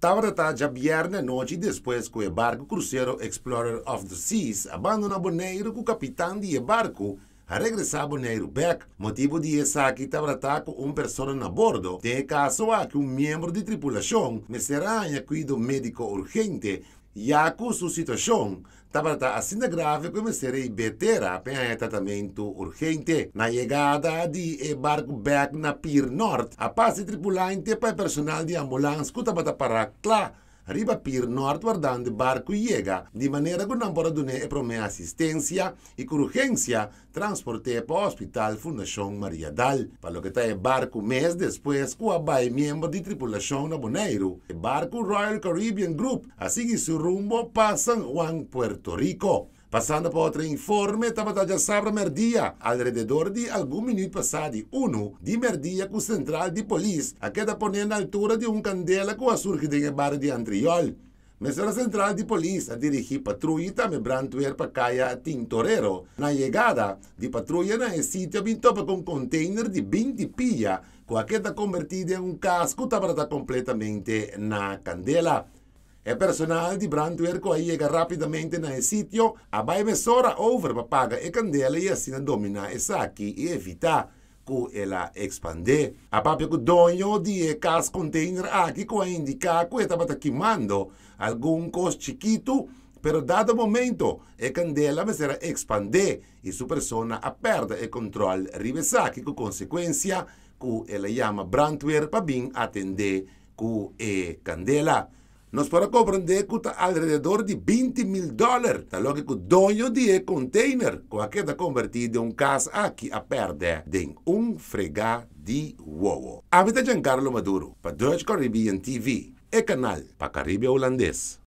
Tabarata já viernes noite depois que o barco cruzeiro Explorer of the Seas abandona Boneiro com o capitão de barco a regressar a Boneiro Beck. Motivo de saque Tabarata tá com uma pessoa na bordo. Tem caso a que um membro de tripulação, Messeranha, cuido médico urgente, Iacu suscita chão Tabarata assim de grave começarei betera para tratamento urgente na chegada de embarque back na Pier Norte. A passe tripulante para personal de ambulância que para para lá pir Norte el Barco Llega, de manera que no de tener e promesa y asistencia y con urgencia transporte para Hospital Fundación María Dal. Para lo que está el barco mes después va a de tripulación de Boneiro, el barco Royal Caribbean Group, así que su rumbo pasa San Juan, Puerto Rico. Passando para outro informe, estava a sábado merdia, alrededor de algum minuto passado, um de merdia com central de polícia, a queda ponendo a altura de um candela com a surge de bar de Antriol. Mas era central de polícia a dirigir patrulha também brantuer para caia Tintorero. Na chegada de patrulha na sítio, topa com um container de 20 pia, com a queda convertida em um casco, estava completamente na candela. E é personal de Brandwerco chega rapidamente no sítio, a sora over para pagar a candela e assim dominar essa aqui e evitar que ela expande. A própria dono de casa container aqui com indica que estava queimando algum custo chiquito, pero dado momento a candela vai ser expande e sua persona perde o controle rivesaki com consequência que ela chama Brandwerco para vir atender com a candela nós para cobrar de está alrededor de 20 mil dólares. Tá que o dono de container, com a queda convertida em um caso aqui a perder de um fregá de uovo. de Giancarlo Maduro, para Deutsche Caribbean TV, e canal para Caribe holandês.